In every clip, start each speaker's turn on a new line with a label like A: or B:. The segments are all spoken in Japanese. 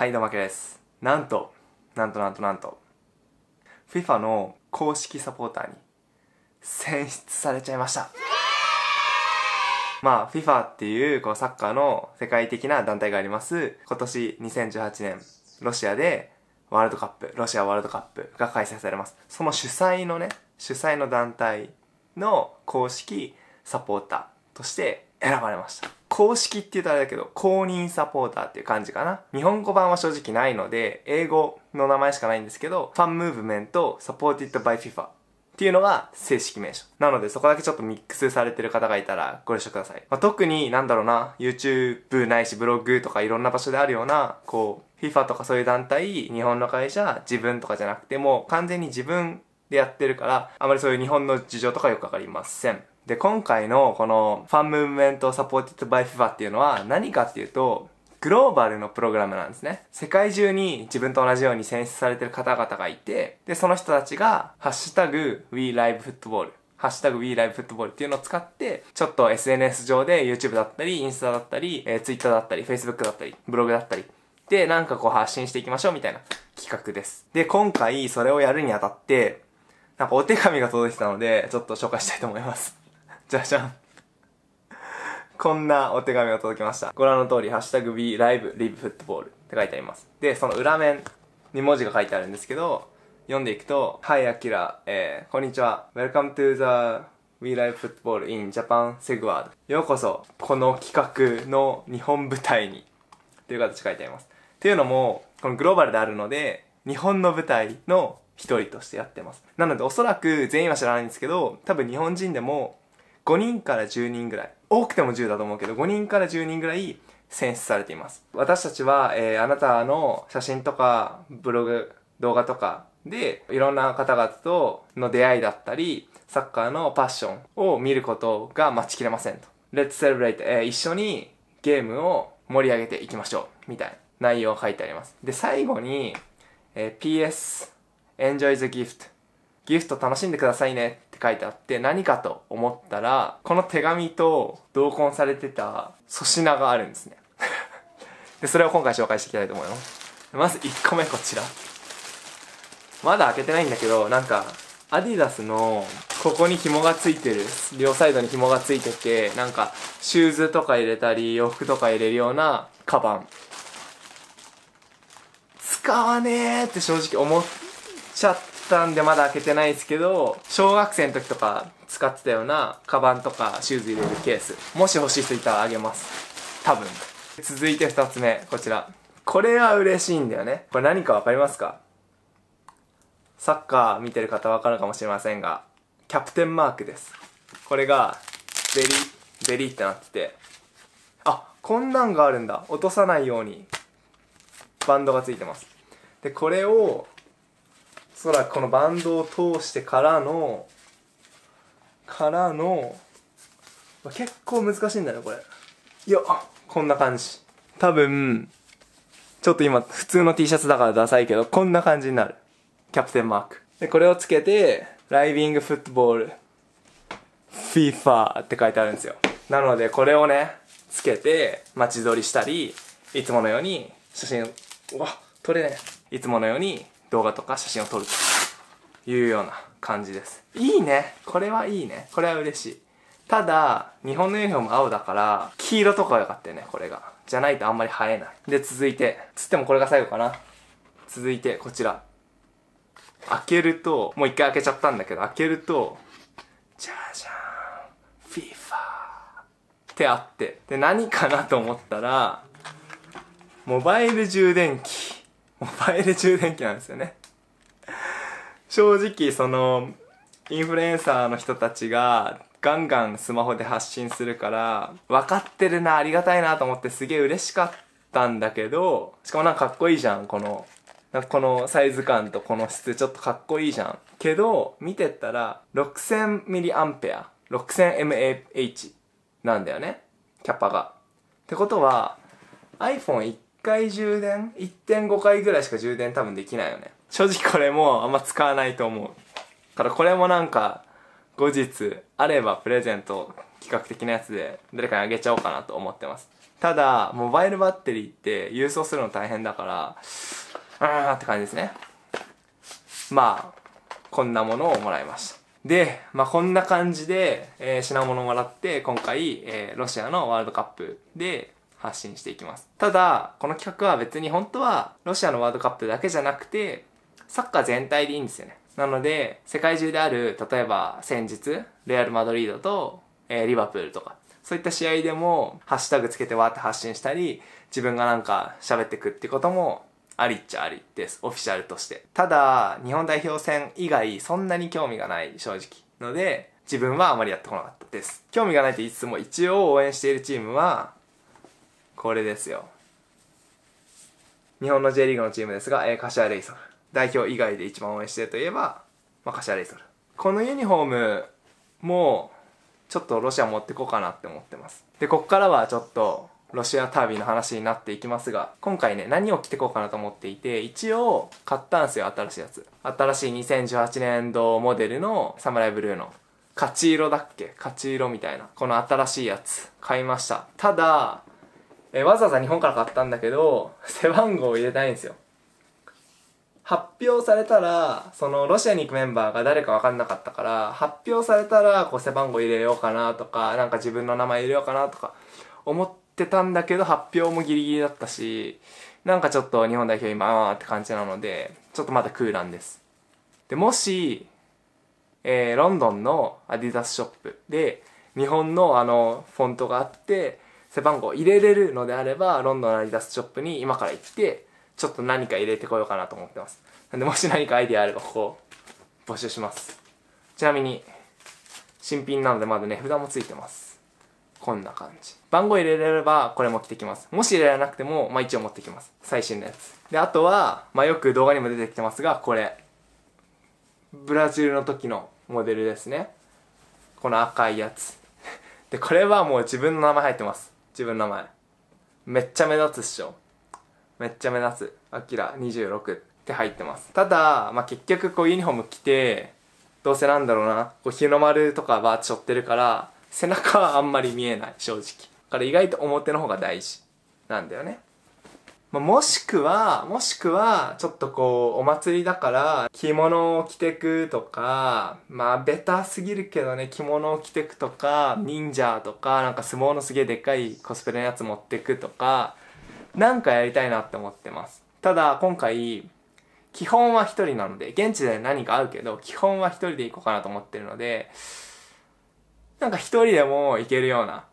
A: はいどうもけですなんとなんとなんとなんと FIFA の公式サポーターに選出されちゃいましたまあ FIFA っていうこうサッカーの世界的な団体があります今年2018年ロシアでワールドカップロシアワールドカップが開催されますその主催のね主催の団体の公式サポーターとして選ばれました公式って言ったらあれだけど、公認サポーターっていう感じかな。日本語版は正直ないので、英語の名前しかないんですけど、ファンムーブメント、サポーティッドバイ FIFA っていうのが正式名称。なのでそこだけちょっとミックスされてる方がいたらご了承ください。まあ、特になんだろうな、YouTube ないしブログとかいろんな場所であるような、こう、FIFA とかそういう団体、日本の会社、自分とかじゃなくても完全に自分でやってるから、あまりそういう日本の事情とかよくわかりません。で、今回のこのファンムーブメントサポーティットバイフィ f っていうのは何かっていうと、グローバルのプログラムなんですね。世界中に自分と同じように選出されてる方々がいて、で、その人たちが、ハッシュタグ WeLiveFootball ハッシュタグ WeLiveFootball っていうのを使って、ちょっと SNS 上で YouTube だったり、インスタだったり、えー、Twitter だったり、Facebook だったり、ブログだったり、で、なんかこう発信していきましょうみたいな企画です。で、今回それをやるにあたって、なんかお手紙が届いてたので、ちょっと紹介したいと思います。じゃじゃん。こんなお手紙を届きました。ご覧の通り、ハッシュタグ B ライブリブフットボールって書いてあります。で、その裏面に文字が書いてあるんですけど、読んでいくと、はい、あきら、えー、こんにちは。Welcome to the We Live Football in Japan Segward。ようこそ、この企画の日本舞台に。という形書いてあります。っていうのも、このグローバルであるので、日本の舞台の一人としてやってます。なのでおそらく全員は知らないんですけど、多分日本人でも5人から10人ぐらい多くても10だと思うけど5人から10人ぐらい選出されています私たちは、えー、あなたの写真とかブログ動画とかでいろんな方々との出会いだったりサッカーのパッションを見ることが待ちきれませんと Let's celebrate、えー、一緒にゲームを盛り上げていきましょうみたいな内容が書いてありますで最後に、えー、PS Enjoy the gift ギフト楽しんでくださいね書いてあって何かと思ったらこの手紙と同梱されてた粗品があるんですね でそれを今回紹介していきたいと思いますまず1個目こちらまだ開けてないんだけどなんかアディダスのここに紐がついてる両サイドに紐がついててなんかシューズとか入れたり洋服とか入れるようなカバン使わねえって正直思っちゃっったんでまだ開けてないですけど小学生の時とか使ってたようなカバンとかシューズ入れるケースもし欲しい人いたらあげます多分続いて2つ目こちらこれは嬉しいんだよねこれ何か分かりますかサッカー見てる方分かるかもしれませんがキャプテンマークですこれがベリベリってなっててあこんなんがあるんだ落とさないようにバンドがついてますでこれをそらこのバンドを通してからのからの、ま結構難しいんだよこれいやこんな感じ多分ちょっと今普通の T シャツだからダサいけどこんな感じになるキャプテンマークでこれをつけてライビングフットボール FIFA って書いてあるんですよなのでこれをねつけて街撮りしたりいつものように写真うわ撮れねいつものように動画とか写真を撮るというような感じですいいねこれはいいねこれは嬉しいただ日本のユニフォーム青だから黄色とかが良かったよねこれがじゃないとあんまり映えないで続いてつってもこれが最後かな続いてこちら開けるともう一回開けちゃったんだけど開けるとじゃじゃーん FIFA ってあってで何かなと思ったらモバイル充電器モバイル充電器なんですよね正直そのインフルエンサーの人たちがガンガンスマホで発信するから分かってるなありがたいなと思ってすげえ嬉しかったんだけどしかもなんかかっこいいじゃんこのなんかこのサイズ感とこの質ちょっとかっこいいじゃんけど見てったら 6000mAh 6000mAh なんだよねキャパがってことは iPhone1 回充電 ?1.5 回ぐらいしか充電多分できないよね。正直これもあんま使わないと思う。からこれもなんか、後日、あればプレゼント企画的なやつで誰かにあげちゃおうかなと思ってます。ただ、モバイルバッテリーって郵送するの大変だから、うーんって感じですね。まあ、こんなものをもらいました。で、まあ、こんな感じで、えー、品物もらって、今回、えー、ロシアのワールドカップで、発信していきます。ただ、この企画は別に本当はロシアのワールドカップだけじゃなくて、サッカー全体でいいんですよね。なので、世界中である、例えば先日、レアル・マドリードと、えー、リバプールとか、そういった試合でも、ハッシュタグつけてわーって発信したり、自分がなんか喋ってくってことも、ありっちゃありです。オフィシャルとして。ただ、日本代表戦以外、そんなに興味がない、正直。ので、自分はあまりやってこなかったです。興味がないと言いつつも、一応応援しているチームは、これですよ。日本の J リーグのチームですが、えー、柏レイソル。代表以外で一番応援してるといえば、まあ、柏レイソル。このユニフォームも、ちょっとロシア持ってこうかなって思ってます。で、こっからはちょっと、ロシアタービーの話になっていきますが、今回ね、何を着てこうかなと思っていて、一応買ったんすよ、新しいやつ。新しい2018年度モデルのサムライブルーの。勝ち色だっけ勝ち色みたいな。この新しいやつ、買いました。ただ、えー、わざわざ日本から買ったんだけど、背番号を入れたいんですよ。発表されたら、そのロシアに行くメンバーが誰か分かんなかったから、発表されたら、こう背番号入れようかなとか、なんか自分の名前入れようかなとか、思ってたんだけど、発表もギリギリだったし、なんかちょっと日本代表今、あーって感じなので、ちょっとまだ空欄です。で、もし、えー、ロンドンのアディダスショップで、日本のあの、フォントがあって、背番号入れれるのであれば、ロンドンのアディダスショップに今から行って、ちょっと何か入れてこようかなと思ってます。なんで、もし何かアイディアあれば、ここ、募集します。ちなみに、新品なのでまだね、札もついてます。こんな感じ。番号入れれれば、これも着てきます。もし入れられなくても、まあ一応持ってきます。最新のやつ。で、あとは、まあよく動画にも出てきてますが、これ。ブラジルの時のモデルですね。この赤いやつ。で、これはもう自分の名前入ってます。自分の名前めっちゃ目立つっしょめっちゃ目立つ「あきら26」って入ってますただ、まあ、結局こうユニフォーム着てどうせなんだろうなこう日の丸とかバーッと背負ってるから背中はあんまり見えない正直だから意外と表の方が大事なんだよねまあ、もしくは、もしくは、ちょっとこう、お祭りだから、着物を着てくとか、まあ、ベタすぎるけどね、着物を着てくとか、忍者とか、なんか相撲のすげえでっかいコスプレのやつ持ってくとか、なんかやりたいなって思ってます。ただ、今回、基本は一人なので、現地で何か合うけど、基本は一人で行こうかなと思ってるので、なんか一人でも行けるような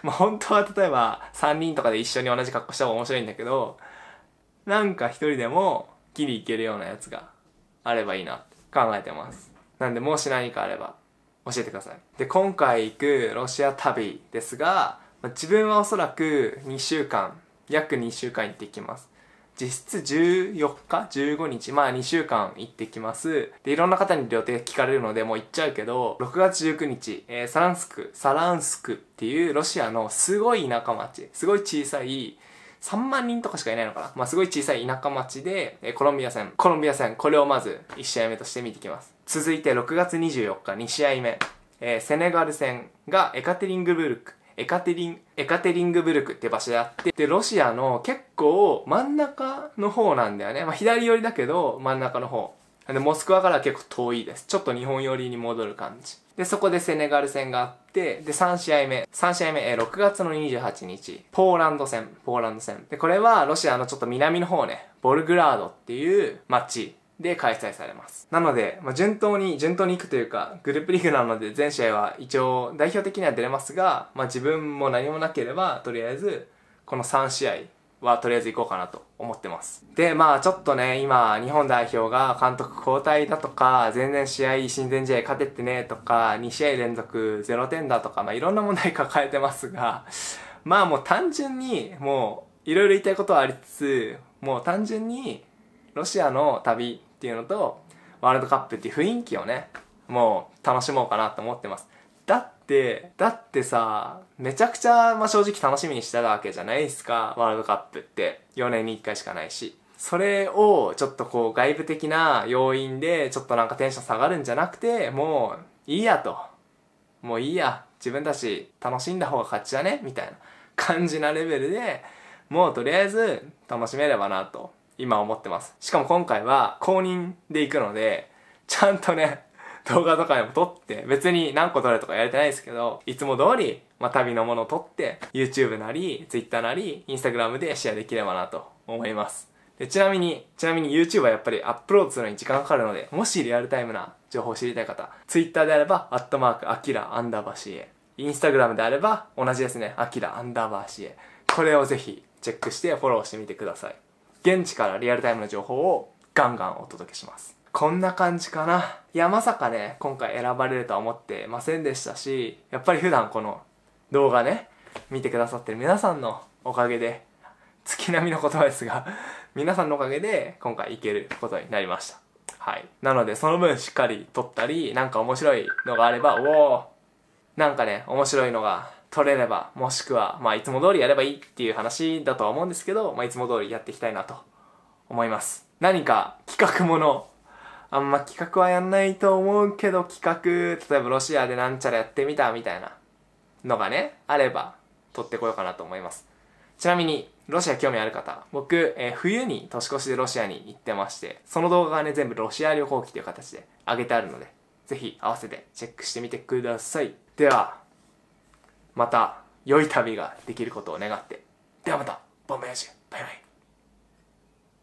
A: まあ本当は例えば3人とかで一緒に同じ格好した方が面白いんだけど、なんか一人でもギリいけるようなやつがあればいいなって考えてます。なんでもし何かあれば教えてください。で、今回行くロシア旅ですが、自分はおそらく2週間、約2週間行ってきます。実質14日 ?15 日まあ2週間行ってきます。で、いろんな方に予定聞かれるのでもう行っちゃうけど、6月19日、えー、サランスク、サランスクっていうロシアのすごい田舎町、すごい小さい、3万人とかしかいないのかなまあ、すごい小さい田舎町で、えー、コロンビア戦、コロンビア戦、これをまず1試合目として見てきます。続いて6月24日2試合目、えー、セネガル戦がエカテリングブルクエカテリン、エカテリングブルクって場所であって、で、ロシアの結構真ん中の方なんだよね。まあ、左寄りだけど、真ん中の方。で、モスクワから結構遠いです。ちょっと日本寄りに戻る感じ。で、そこでセネガル戦があって、で、3試合目。3試合目、え6月の28日。ポーランド戦。ポーランド戦。で、これはロシアのちょっと南の方ね。ボルグラードっていう街で開催されます。なので、まあ、順当に、順当に行くというか、グループリーグなので全試合は一応代表的には出れますが、まあ、自分も何もなければ、とりあえず、この3試合はとりあえず行こうかなと思ってます。で、まあちょっとね、今、日本代表が監督交代だとか、全然試合、親善試合勝てってねとか、2試合連続0点だとか、まあいろんな問題抱えてますが、まあもう単純に、もう、いろいろ言いたいことはありつつ、もう単純に、ロシアの旅っていうのと、ワールドカップっていう雰囲気をね、もう楽しもうかなと思ってます。だって、だってさ、めちゃくちゃ、まあ、正直楽しみにしてたわけじゃないですか、ワールドカップって。4年に1回しかないし。それを、ちょっとこう、外部的な要因で、ちょっとなんかテンション下がるんじゃなくて、もう、いいやと。もういいや。自分たち楽しんだ方が勝ちだね、みたいな感じなレベルで、もうとりあえず楽しめればなと今思ってますしかも今回は公認で行くのでちゃんとね 動画とかでも撮って別に何個撮るとかやれてないですけどいつも通り、まあ、旅のものを撮って YouTube なり Twitter なり Instagram でシェアできればなと思いますでちなみにちなみに YouTube はやっぱりアップロードするのに時間かかるのでもしリアルタイムな情報を知りたい方 Twitter であればアットマークアキラアンダーバー i n インスタグラムであれば同じですねアキラアンダーバーシエ。これをぜひチェックしてフォローしてみてください現地からリアルタイムの情報をガンガンお届けします。こんな感じかな。いや、まさかね、今回選ばれるとは思ってませんでしたし、やっぱり普段この動画ね、見てくださってる皆さんのおかげで、月並みの言葉ですが、皆さんのおかげで今回行けることになりました。はい。なので、その分しっかり撮ったり、なんか面白いのがあれば、おおなんかね、面白いのが取れれば、もしくは、まあ、いつも通りやればいいっていう話だとは思うんですけど、まあ、いつも通りやっていきたいなと思います。何か企画もの、あんま企画はやんないと思うけど企画、例えばロシアでなんちゃらやってみたみたいなのがね、あれば取ってこようかなと思います。ちなみに、ロシア興味ある方、僕、えー、冬に年越しでロシアに行ってまして、その動画がね、全部ロシア旅行記という形で上げてあるので、ぜひ合わせてチェックしてみてください。では、また良い旅ができることを願ってではまたボンバヤジュバイバイ